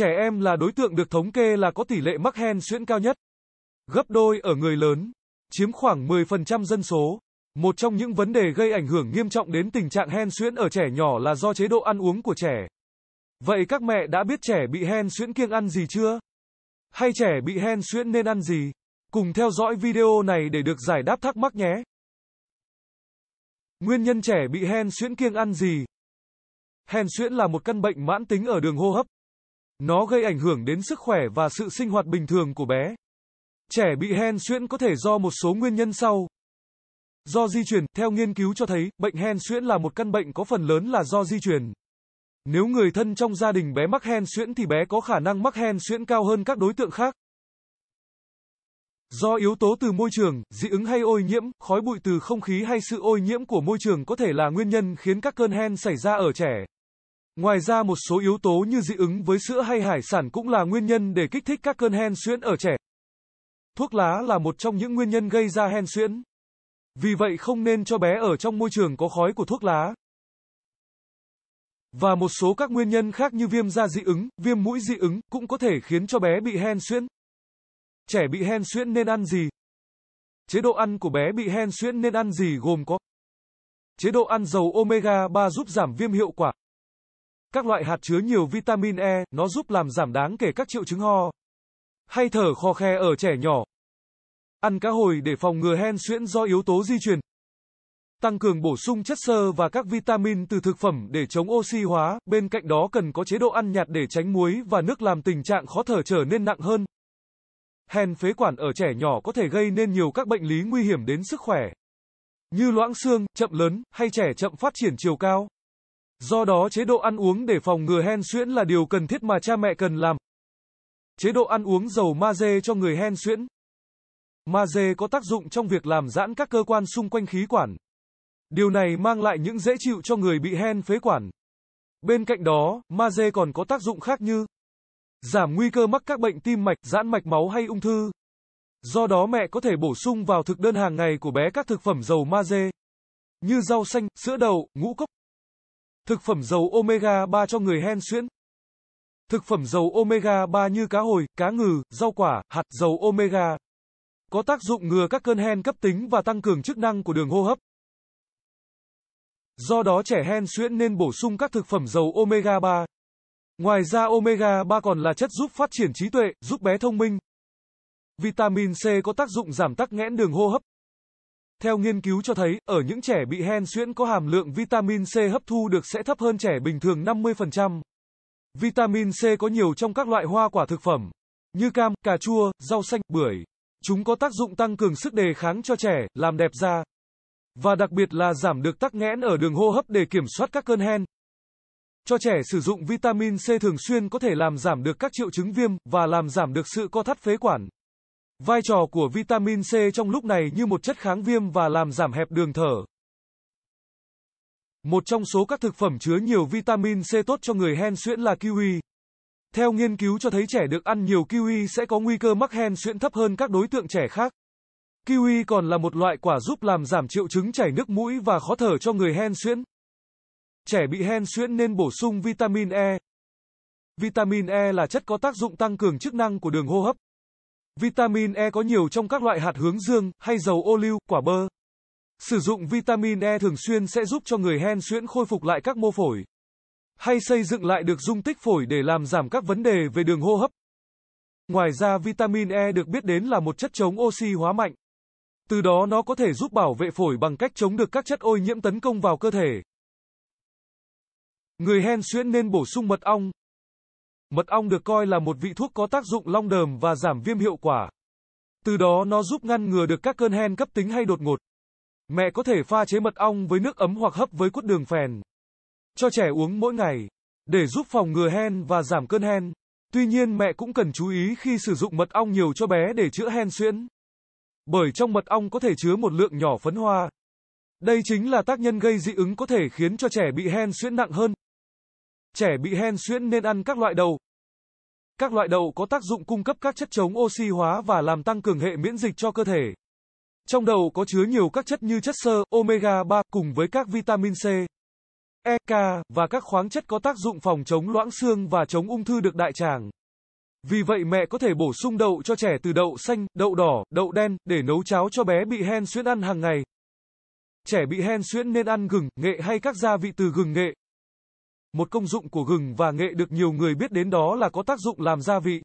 trẻ em là đối tượng được thống kê là có tỷ lệ mắc hen suyễn cao nhất. Gấp đôi ở người lớn, chiếm khoảng 10% dân số. Một trong những vấn đề gây ảnh hưởng nghiêm trọng đến tình trạng hen suyễn ở trẻ nhỏ là do chế độ ăn uống của trẻ. Vậy các mẹ đã biết trẻ bị hen suyễn kiêng ăn gì chưa? Hay trẻ bị hen suyễn nên ăn gì? Cùng theo dõi video này để được giải đáp thắc mắc nhé. Nguyên nhân trẻ bị hen suyễn kiêng ăn gì? Hen suyễn là một căn bệnh mãn tính ở đường hô hấp, nó gây ảnh hưởng đến sức khỏe và sự sinh hoạt bình thường của bé. Trẻ bị hen suyễn có thể do một số nguyên nhân sau. Do di truyền, theo nghiên cứu cho thấy, bệnh hen suyễn là một căn bệnh có phần lớn là do di truyền. Nếu người thân trong gia đình bé mắc hen suyễn thì bé có khả năng mắc hen suyễn cao hơn các đối tượng khác. Do yếu tố từ môi trường, dị ứng hay ô nhiễm, khói bụi từ không khí hay sự ô nhiễm của môi trường có thể là nguyên nhân khiến các cơn hen xảy ra ở trẻ. Ngoài ra một số yếu tố như dị ứng với sữa hay hải sản cũng là nguyên nhân để kích thích các cơn hen suyễn ở trẻ. Thuốc lá là một trong những nguyên nhân gây ra hen suyễn. Vì vậy không nên cho bé ở trong môi trường có khói của thuốc lá. Và một số các nguyên nhân khác như viêm da dị ứng, viêm mũi dị ứng cũng có thể khiến cho bé bị hen suyễn. Trẻ bị hen suyễn nên ăn gì? Chế độ ăn của bé bị hen suyễn nên ăn gì gồm có Chế độ ăn dầu omega 3 giúp giảm viêm hiệu quả các loại hạt chứa nhiều vitamin E, nó giúp làm giảm đáng kể các triệu chứng ho, hay thở khò khe ở trẻ nhỏ. Ăn cá hồi để phòng ngừa hen suyễn do yếu tố di truyền. Tăng cường bổ sung chất xơ và các vitamin từ thực phẩm để chống oxy hóa, bên cạnh đó cần có chế độ ăn nhạt để tránh muối và nước làm tình trạng khó thở trở nên nặng hơn. Hen phế quản ở trẻ nhỏ có thể gây nên nhiều các bệnh lý nguy hiểm đến sức khỏe, như loãng xương, chậm lớn hay trẻ chậm phát triển chiều cao. Do đó chế độ ăn uống để phòng ngừa hen suyễn là điều cần thiết mà cha mẹ cần làm. Chế độ ăn uống giàu magie cho người hen suyễn. Magie có tác dụng trong việc làm giãn các cơ quan xung quanh khí quản. Điều này mang lại những dễ chịu cho người bị hen phế quản. Bên cạnh đó, magie còn có tác dụng khác như giảm nguy cơ mắc các bệnh tim mạch, giãn mạch máu hay ung thư. Do đó mẹ có thể bổ sung vào thực đơn hàng ngày của bé các thực phẩm giàu magie như rau xanh, sữa đậu, ngũ cốc Thực phẩm dầu omega 3 cho người hen suyễn. Thực phẩm dầu omega 3 như cá hồi, cá ngừ, rau quả, hạt dầu omega có tác dụng ngừa các cơn hen cấp tính và tăng cường chức năng của đường hô hấp. Do đó trẻ hen suyễn nên bổ sung các thực phẩm dầu omega 3. Ngoài ra omega 3 còn là chất giúp phát triển trí tuệ, giúp bé thông minh. Vitamin C có tác dụng giảm tắc nghẽn đường hô hấp, theo nghiên cứu cho thấy, ở những trẻ bị hen suyễn có hàm lượng vitamin C hấp thu được sẽ thấp hơn trẻ bình thường 50%. Vitamin C có nhiều trong các loại hoa quả thực phẩm, như cam, cà chua, rau xanh, bưởi. Chúng có tác dụng tăng cường sức đề kháng cho trẻ, làm đẹp da. Và đặc biệt là giảm được tắc nghẽn ở đường hô hấp để kiểm soát các cơn hen. Cho trẻ sử dụng vitamin C thường xuyên có thể làm giảm được các triệu chứng viêm và làm giảm được sự co thắt phế quản. Vai trò của vitamin C trong lúc này như một chất kháng viêm và làm giảm hẹp đường thở. Một trong số các thực phẩm chứa nhiều vitamin C tốt cho người hen suyễn là kiwi. Theo nghiên cứu cho thấy trẻ được ăn nhiều kiwi sẽ có nguy cơ mắc hen suyễn thấp hơn các đối tượng trẻ khác. Kiwi còn là một loại quả giúp làm giảm triệu chứng chảy nước mũi và khó thở cho người hen suyễn. Trẻ bị hen suyễn nên bổ sung vitamin E. Vitamin E là chất có tác dụng tăng cường chức năng của đường hô hấp, Vitamin E có nhiều trong các loại hạt hướng dương hay dầu ô liu, quả bơ. Sử dụng vitamin E thường xuyên sẽ giúp cho người hen suyễn khôi phục lại các mô phổi hay xây dựng lại được dung tích phổi để làm giảm các vấn đề về đường hô hấp. Ngoài ra vitamin E được biết đến là một chất chống oxy hóa mạnh. Từ đó nó có thể giúp bảo vệ phổi bằng cách chống được các chất ô nhiễm tấn công vào cơ thể. Người hen suyễn nên bổ sung mật ong, Mật ong được coi là một vị thuốc có tác dụng long đờm và giảm viêm hiệu quả. Từ đó nó giúp ngăn ngừa được các cơn hen cấp tính hay đột ngột. Mẹ có thể pha chế mật ong với nước ấm hoặc hấp với cốt đường phèn. Cho trẻ uống mỗi ngày, để giúp phòng ngừa hen và giảm cơn hen. Tuy nhiên mẹ cũng cần chú ý khi sử dụng mật ong nhiều cho bé để chữa hen suyễn. Bởi trong mật ong có thể chứa một lượng nhỏ phấn hoa. Đây chính là tác nhân gây dị ứng có thể khiến cho trẻ bị hen suyễn nặng hơn trẻ bị hen suyễn nên ăn các loại đậu. Các loại đậu có tác dụng cung cấp các chất chống oxy hóa và làm tăng cường hệ miễn dịch cho cơ thể. Trong đậu có chứa nhiều các chất như chất xơ, omega 3 cùng với các vitamin C, E, K và các khoáng chất có tác dụng phòng chống loãng xương và chống ung thư được đại tràng. Vì vậy mẹ có thể bổ sung đậu cho trẻ từ đậu xanh, đậu đỏ, đậu đen để nấu cháo cho bé bị hen suyễn ăn hàng ngày. Trẻ bị hen suyễn nên ăn gừng, nghệ hay các gia vị từ gừng nghệ, một công dụng của gừng và nghệ được nhiều người biết đến đó là có tác dụng làm gia vị,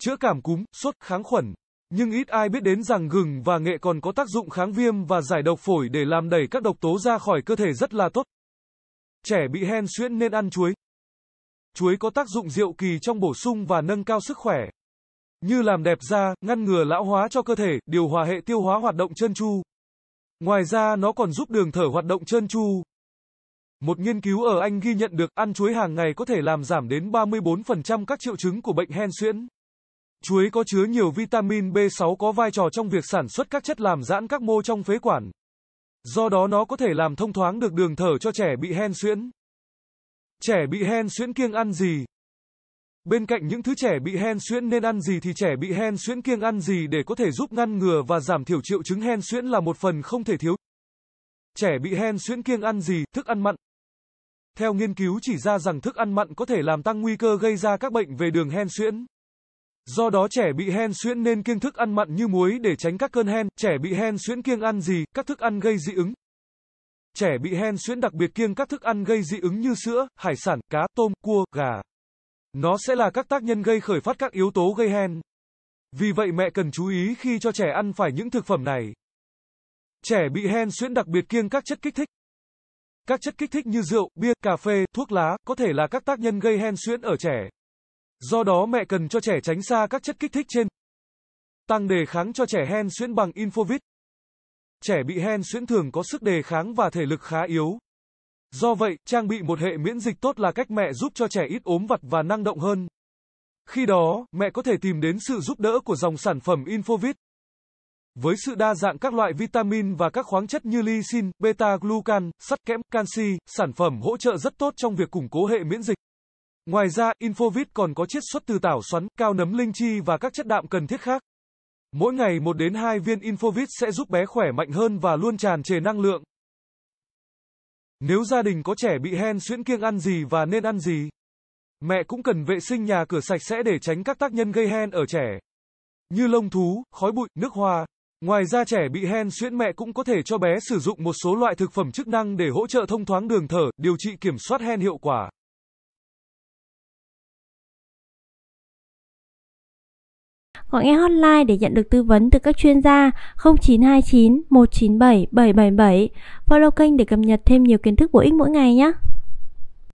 chữa cảm cúm, sốt, kháng khuẩn. Nhưng ít ai biết đến rằng gừng và nghệ còn có tác dụng kháng viêm và giải độc phổi để làm đẩy các độc tố ra khỏi cơ thể rất là tốt. Trẻ bị hen suyễn nên ăn chuối. Chuối có tác dụng diệu kỳ trong bổ sung và nâng cao sức khỏe. Như làm đẹp da, ngăn ngừa lão hóa cho cơ thể, điều hòa hệ tiêu hóa hoạt động chân chu. Ngoài ra nó còn giúp đường thở hoạt động chân chu. Một nghiên cứu ở Anh ghi nhận được ăn chuối hàng ngày có thể làm giảm đến 34% các triệu chứng của bệnh hen suyễn. Chuối có chứa nhiều vitamin B6 có vai trò trong việc sản xuất các chất làm giãn các mô trong phế quản. Do đó nó có thể làm thông thoáng được đường thở cho trẻ bị hen suyễn. Trẻ bị hen suyễn kiêng ăn gì? Bên cạnh những thứ trẻ bị hen suyễn nên ăn gì thì trẻ bị hen suyễn kiêng ăn gì để có thể giúp ngăn ngừa và giảm thiểu triệu chứng hen suyễn là một phần không thể thiếu. Trẻ bị hen suyễn kiêng ăn gì, thức ăn mặn, theo nghiên cứu chỉ ra rằng thức ăn mặn có thể làm tăng nguy cơ gây ra các bệnh về đường hen suyễn. Do đó trẻ bị hen suyễn nên kiêng thức ăn mặn như muối để tránh các cơn hen, trẻ bị hen suyễn kiêng ăn gì, các thức ăn gây dị ứng. Trẻ bị hen suyễn đặc biệt kiêng các thức ăn gây dị ứng như sữa, hải sản, cá, tôm, cua, gà. Nó sẽ là các tác nhân gây khởi phát các yếu tố gây hen. Vì vậy mẹ cần chú ý khi cho trẻ ăn phải những thực phẩm này. Trẻ bị hen suyễn đặc biệt kiêng các chất kích thích. Các chất kích thích như rượu, bia, cà phê, thuốc lá có thể là các tác nhân gây hen suyễn ở trẻ. Do đó mẹ cần cho trẻ tránh xa các chất kích thích trên. Tăng đề kháng cho trẻ hen suyễn bằng Infovit. Trẻ bị hen suyễn thường có sức đề kháng và thể lực khá yếu. Do vậy, trang bị một hệ miễn dịch tốt là cách mẹ giúp cho trẻ ít ốm vặt và năng động hơn. Khi đó, mẹ có thể tìm đến sự giúp đỡ của dòng sản phẩm Infovit. Với sự đa dạng các loại vitamin và các khoáng chất như lysine, beta-glucan, sắt kẽm, canxi, sản phẩm hỗ trợ rất tốt trong việc củng cố hệ miễn dịch. Ngoài ra, Infovit còn có chiết xuất từ tảo xoắn, cao nấm linh chi và các chất đạm cần thiết khác. Mỗi ngày 1 đến 2 viên Infovit sẽ giúp bé khỏe mạnh hơn và luôn tràn trề năng lượng. Nếu gia đình có trẻ bị hen suyễn kiêng ăn gì và nên ăn gì? Mẹ cũng cần vệ sinh nhà cửa sạch sẽ để tránh các tác nhân gây hen ở trẻ. Như lông thú, khói bụi, nước hoa. Ngoài ra trẻ bị hen suyễn mẹ cũng có thể cho bé sử dụng một số loại thực phẩm chức năng để hỗ trợ thông thoáng đường thở, điều trị kiểm soát hen hiệu quả. Gọi nghe hotline để nhận được tư vấn từ các chuyên gia 0929 197 777. Follow kênh để cập nhật thêm nhiều kiến thức bổ ích mỗi ngày nhé.